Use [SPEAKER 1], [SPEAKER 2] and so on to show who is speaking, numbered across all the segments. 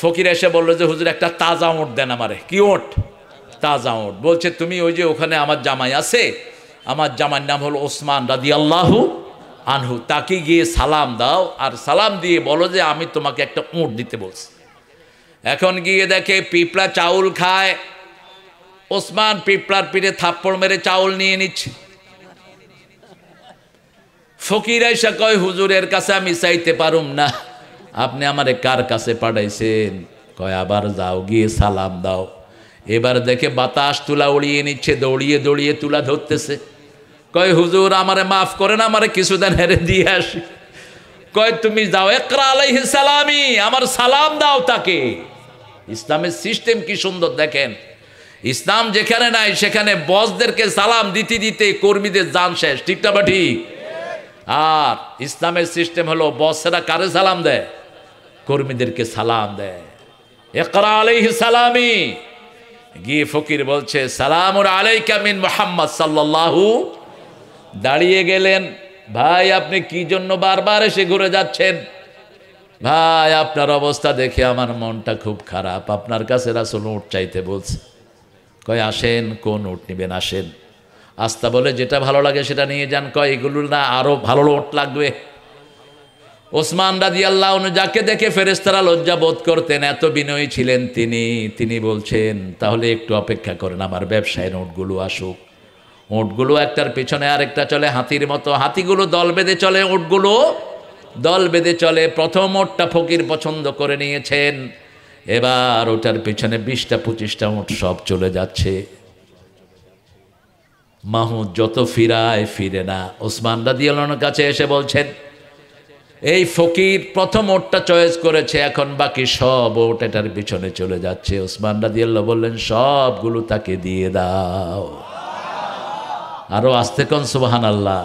[SPEAKER 1] ফকির এসে বললো যে হুজুর একটা তাজা ওঁট দেন আমারে কি ওঁট তাজা ওঁট বলছে তুমি ওই যে ওখানে আমার জামাই আছে আমার জামার নাম হলো ওসমান রাদি আল্লাহু আনহু তাকে গিয়ে সালাম দাও আর সালাম দিয়ে বলো যে আমি তোমাকে একটা উঁট দিতে বলছি এখন গিয়ে দেখে পিঁপড়া চাউল খায় ওসমান পিঁপড়ার পিঠে থাপ্পড় মেরে চাউল নিয়ে নিচ্ছে ফকিরাই সে কয় হুজুরের কাছে আমি চাইতে পারুম না আপনি আমারে কার কাছে পাঠাইছেন কয় আবার যাও গিয়ে সালাম দাও এবার দেখে বাতাস তুলা উড়িয়ে নিচ্ছে দৌড়িয়ে দৌড়িয়ে তুলা ধরতেছে কয় হুজুর আমারে মাফ করেন আমারে কিছুদিন হেরে দিয়ে আসি কয় তুমি যাও একরা আলাইহি সালামি আমার সালাম দাও তাকে ইসলামের সিস্টেম কি সুন্দর দেখেন ইসলাম যেখানে নাই সেখানে বসদেরকে সালাম দিতে দিতে কর্মীদের যান শেষ ঠিকটা বাটি বা ঠিক আর ইসলামের সিস্টেম হলো বসেরা কারে সালাম দেয় কর্মীদেরকে সালাম দেয় একরা আলাইহি গিয়ে ফকির বলছে সালামুর আলাইকা মিন মোহাম্মদ সাল্লাহু দাঁড়িয়ে গেলেন ভাই আপনি কি জন্য বারবার এসে ঘুরে যাচ্ছেন ভাই আপনার অবস্থা দেখে আমার মনটা খুব খারাপ আপনার কাছে রাসুল উঠ চাইতে বলছে কয় আসেন কোন উঠ নিবেন আসেন আস্তা বলে যেটা ভালো লাগে সেটা নিয়ে যান কয় এগুলো না আরও ভালো উঠ লাগবে ওসমান রাজি আল্লাহ যাকে দেখে ফেরেস্তারা লজ্জা বোধ করতেন এত বিনয়ী ছিলেন তিনি তিনি বলছেন তাহলে একটু অপেক্ষা করেন আমার ব্যবসায় নোটগুলো আসুক ওটগুলো একটার পেছনে আরেকটা চলে হাতির মতো হাতিগুলো দল বেঁধে চলে ওটগুলো দল বেঁধে চলে প্রথম ওটটা ফকির পছন্দ করে নিয়েছেন এবার ওটার পেছনে বিশটা পঁচিশটা ওট সব চলে যাচ্ছে মাহু যত ফিরায় ফিরে না ওসমান রাদিয়ালনের কাছে এসে বলছেন এই ফকির প্রথম ওটটা চয়েস করেছে এখন বাকি সব ওট এটার পিছনে চলে যাচ্ছে ওসমান রাজিয়াল্লাহ বললেন সবগুলো তাকে দিয়ে দাও আরও আসতে কন সুবাহান আল্লাহ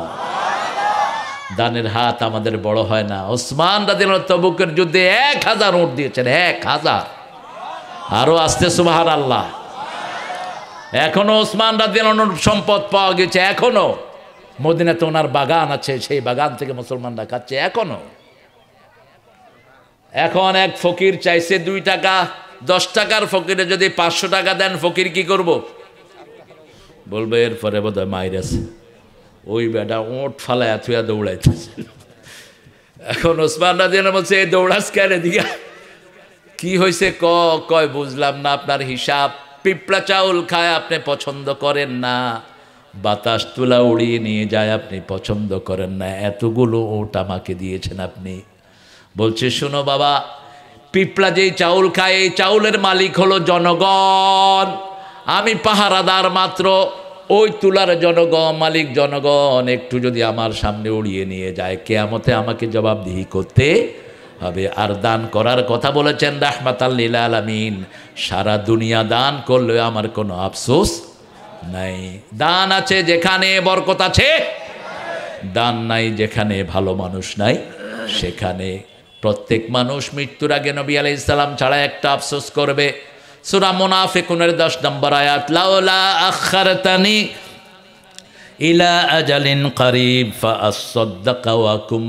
[SPEAKER 1] দানের হাত আমাদের বড় হয় না ওসমান রাজিয়াল তবুকের যুদ্ধে এক হাজার ওট দিয়েছেন এক হাজার আরও আসতে সুবাহান আল্লাহ এখনও ওসমান রাজিয়াল সম্পদ পাওয়া গেছে এখনও মদিনাতে ওনার বাগান আছে সেই বাগান থেকে মুসলমানরা খাচ্ছে এখনো এখন এক ফকির চাইছে দুই টাকা দশ টাকার ফকিরে যদি পাঁচশো টাকা দেন ফকির কি করব। বলবে এরপরে বোধহয় মায়ের আছে ওই বেটা ওঁট ফালায় থুয়া দৌড়াইতেছে এখন ওসমান রাজিয়ান বলছে এই দৌড়াস কেন দিয়া কি হয়েছে ক কয় বুঝলাম না আপনার হিসাব পিঁপড়া চাউল খায় আপনি পছন্দ করেন না বাতাস তুলা উড়িয়ে নিয়ে যায় আপনি পছন্দ করেন না এতগুলো ওট আমাকে দিয়েছেন আপনি বলছে শুনো বাবা পিপলা যেই চাউল খায় এই চাউলের মালিক হলো জনগণ আমি পাহারাদার মাত্র ওই তুলার জনগণ মালিক জনগণ একটু যদি আমার সামনে উড়িয়ে নিয়ে যায় কেয়ামতে আমাকে জবাবদিহি করতে হবে আর দান করার কথা বলেছেন রাহমাতাল্লিল আলমিন সারা দুনিয়া দান করলে আমার কোনো আফসোস নাই দান আছে যেখানে বরকত আছে দান নাই যেখানে ভালো মানুষ নাই সেখানে প্রত্যেক মানুষ মৃত্যুর আগে নবী আলি ইসলাম ছাড়া একটা আফসোস করবে সুরা কুনের দশ নম্বর আয়াত লাউলা আখারতানি ইলা আজালিন করিব ফাসাদ্দাকা ওয়া কুম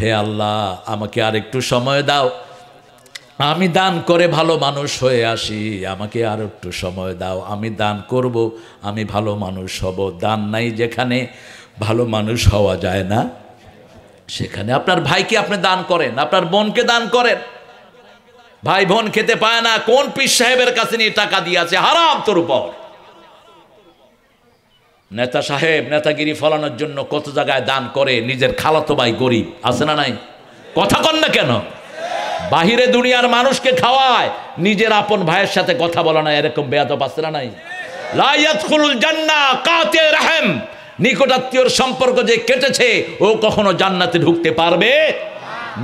[SPEAKER 1] হে আল্লাহ আমাকে আরেকটু সময় দাও আমি দান করে ভালো মানুষ হয়ে আসি আমাকে আর একটু সময় দাও আমি দান করব আমি ভালো মানুষ হব দান নাই যেখানে ভালো মানুষ হওয়া যায় না সেখানে আপনার ভাইকে আপনি দান করেন আপনার বোনকে দান করেন ভাই বোন খেতে পায় না কোন পিস সাহেবের কাছে নিয়ে টাকা দিয়েছে হারাম তোর উপর নেতা সাহেব নেতাগিরি ফলানোর জন্য কত জায়গায় দান করে নিজের খালাতো ভাই গরিব আছে না নাই কথা কন না কেন বাহিরে দুনিয়ার মানুষকে খাওয়ায় নিজের আপন ভাইয়ের সাথে কথা বলা না এরকম বেয়াত পাত্রা নাই রাহেম নিকটাত্মীয়র সম্পর্ক যে কেটেছে ও কখনো জান্নাতে ঢুকতে পারবে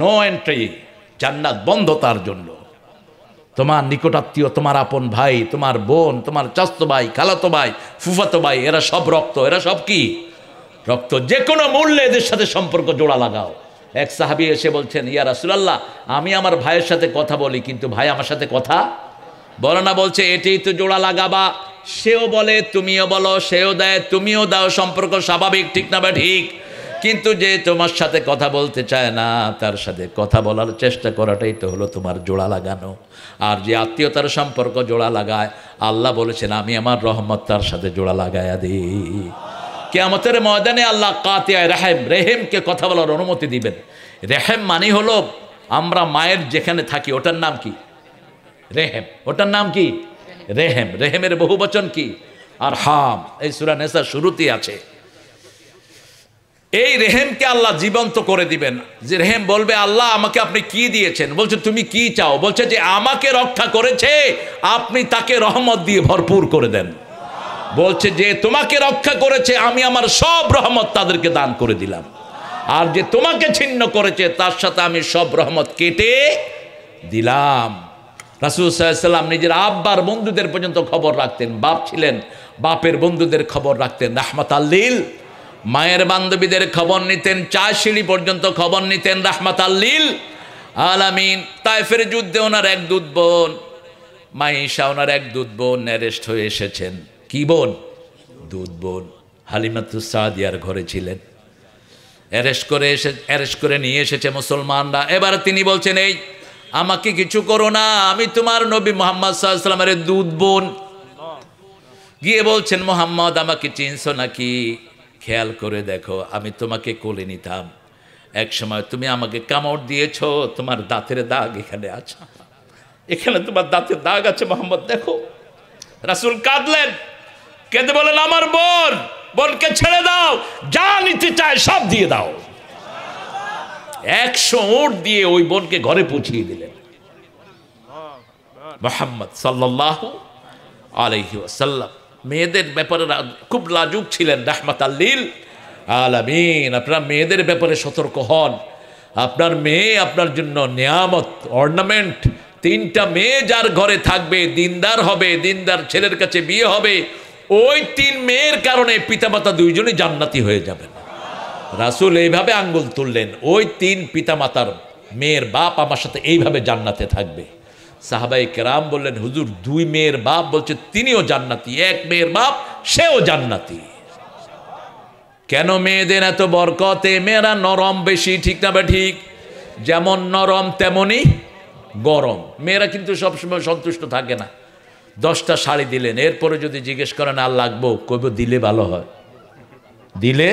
[SPEAKER 1] নো এন্ট্রি জান্নাত বন্ধ তার জন্য তোমার নিকটাত্মীয় তোমার আপন ভাই তোমার বোন তোমার চাস্তো ভাই খালাতো ভাই ফুফাতো ভাই এরা সব রক্ত এরা সব কি রক্ত যে কোনো মূল্যে এদের সাথে সম্পর্ক জোড়া লাগাও এক সাহাবি এসে বলছেন ইয়া রাসুলাল্লাহ আমি আমার ভাইয়ের সাথে কথা বলি কিন্তু ভাই আমার সাথে কথা বলো না বলছে এটাই তো জোড়া লাগাবা সেও বলে তুমিও বলো সেও দেয় তুমিও দাও সম্পর্ক স্বাভাবিক ঠিক না বা ঠিক কিন্তু যে তোমার সাথে কথা বলতে চায় না তার সাথে কথা বলার চেষ্টা করাটাই তো হলো তোমার জোড়া লাগানো আর যে আত্মীয়তার সম্পর্ক জোড়া লাগায় আল্লাহ বলেছেন আমি আমার রহমত তার সাথে জোড়া লাগায়া দিই কেয়ামতের ময়দানে আল্লাহ কাতিয়ায় রেহেম রেহেমকে কথা বলার অনুমতি দিবেন রেহেম মানে হলো আমরা মায়ের যেখানে থাকি ওটার নাম কি রেহেম ওটার নাম কি রেহেম রেহেমের বহু বচন কি আর হাম এই সুরা নেশা শুরুতেই আছে এই রেহেমকে আল্লাহ জীবন্ত করে দিবেন যে রেহেম বলবে আল্লাহ আমাকে আপনি কি দিয়েছেন বলছে তুমি কি চাও বলছে যে আমাকে রক্ষা করেছে আপনি তাকে রহমত দিয়ে ভরপুর করে দেন বলছে যে তোমাকে রক্ষা করেছে আমি আমার সব রহমত তাদেরকে দান করে দিলাম আর যে তোমাকে ছিন্ন করেছে তার সাথে আমি সব রহমত কেটে দিলাম রাসুলসাল্লাম নিজের আব্বার বন্ধুদের পর্যন্ত খবর রাখতেন বাপ ছিলেন বাপের বন্ধুদের খবর রাখতেন রাহমাত আল্লিল মায়ের বান্ধবীদের খবর নিতেন সিঁড়ি পর্যন্ত খবর নিতেন রাহমাত আল্লিল আলামিন তাইফের যুদ্ধে ওনার এক দুধ বোন মাইশা ওনার এক দুধ বোন অ্যারেস্ট হয়ে এসেছেন কি বোন দুধ বোন হালিমাতু সাদিয়ার ঘরে ছিলেন অ্যারেস্ট করে এসে অ্যারেস্ট করে নিয়ে এসেছে মুসলমানরা এবার তিনি বলছেন এই আমাকে কিছু করো না আমি তোমার নবী মোহাম্মদ সাহাশালামের দুধ বোন গিয়ে বলছেন মোহাম্মদ আমাকে চিনছ নাকি খেয়াল করে দেখো আমি তোমাকে কোলে নিতাম এক সময় তুমি আমাকে কামড় দিয়েছ তোমার দাঁতের দাগ এখানে আছে এখানে তোমার দাঁতের দাগ আছে মোহাম্মদ দেখো রাসুল কাঁদলেন কেঁদে বলেন আমার বোন বোনকে ছেড়ে দাও যা নিতে চায় সব দিয়ে দাও একশো ওট দিয়ে ওই বোনকে ঘরে পৌঁছিয়ে দিলেন মোহাম্মদ সাল্লাহ আলহি আসাল্লাম মেয়েদের ব্যাপারে খুব লাজুক ছিলেন রাহমাত আল্লিল আলামিন আপনার মেয়েদের ব্যাপারে সতর্ক হন আপনার মেয়ে আপনার জন্য নিয়ামত অর্নামেন্ট তিনটা মেয়ে যার ঘরে থাকবে দিনদার হবে দিনদার ছেলের কাছে বিয়ে হবে ওই তিন মেয়ের কারণে পিতামাতা দুইজনই জান্নাতি হয়ে যাবেন রাসুল এইভাবে আঙ্গুল তুললেন ওই তিন পিতামাতার মেয়ের বাপ আমার সাথে এইভাবে জান্নাতে থাকবে সাহাবাই কেরাম বললেন হুজুর দুই মেয়ের বাপ বলছে তিনিও জান্নাতি এক মেয়ের বাপ সেও জান্নাতি কেন মেয়েদের এত বরকতে মেয়েরা নরম বেশি ঠিক না বা ঠিক যেমন নরম তেমনই গরম মেয়েরা কিন্তু সবসময় সন্তুষ্ট থাকে না দশটা শাড়ি দিলেন এরপরে যদি জিজ্ঞেস করেন আর লাগবো কইব দিলে ভালো হয় দিলে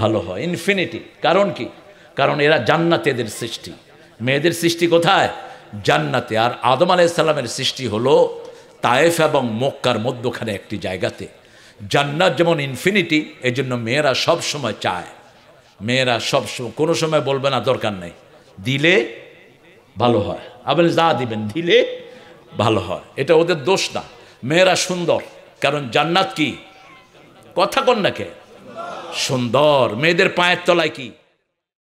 [SPEAKER 1] ভালো হয় ইনফিনিটি কারণ কি কারণ এরা জান্নাতে এদের সৃষ্টি মেয়েদের সৃষ্টি কোথায় জান্নাতে আর আদম আলাইসাল্লামের সৃষ্টি হলো তায়েফ এবং মক্কার মধ্যখানে একটি জায়গাতে জান্নাত যেমন ইনফিনিটি এই জন্য মেয়েরা সব সময় চায় মেয়েরা সব সময় কোনো সময় বলবে না দরকার নেই দিলে ভালো হয় আবার যা দিবেন দিলে ভালো হয় এটা ওদের দোষ না মেয়েরা সুন্দর কারণ জান্নাত কি কথা কন্যাকে সুন্দর মেয়েদের পায়ের তলায় কি